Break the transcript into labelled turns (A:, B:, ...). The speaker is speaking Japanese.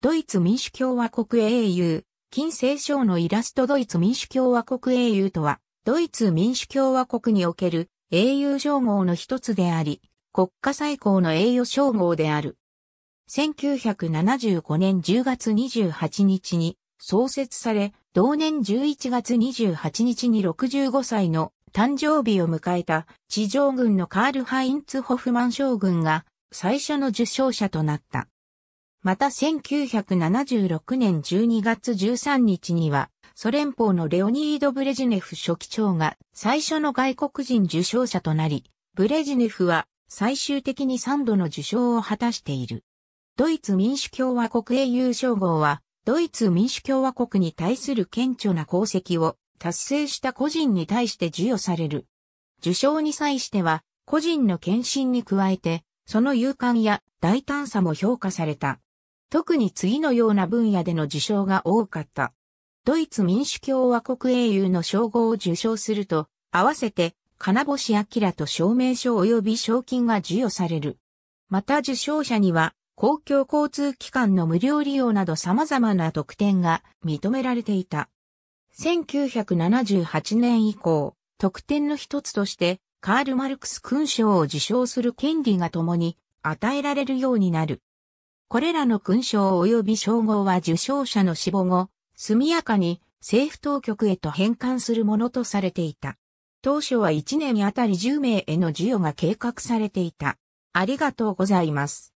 A: ドイツ民主共和国英雄、金星章のイラストドイツ民主共和国英雄とは、ドイツ民主共和国における英雄称号の一つであり、国家最高の栄誉称号である。1975年10月28日に創設され、同年11月28日に65歳の誕生日を迎えた地上軍のカール・ハインツ・ホフマン将軍が最初の受賞者となった。また1976年12月13日には、ソ連邦のレオニード・ブレジネフ書記長が最初の外国人受賞者となり、ブレジネフは最終的に3度の受賞を果たしている。ドイツ民主共和国英雄称号は、ドイツ民主共和国に対する顕著な功績を達成した個人に対して授与される。受賞に際しては、個人の献身に加えて、その勇敢や大胆さも評価された。特に次のような分野での受賞が多かった。ドイツ民主共和国英雄の称号を受賞すると、合わせて金星明と証明書及び賞金が授与される。また受賞者には、公共交通機関の無料利用など様々な特典が認められていた。1978年以降、特典の一つとして、カール・マルクス勲章を受賞する権利が共に与えられるようになる。これらの勲章及び称号は受章者の死亡後、速やかに政府当局へと返還するものとされていた。当初は1年あたり10名への授与が計画されていた。ありがとうございます。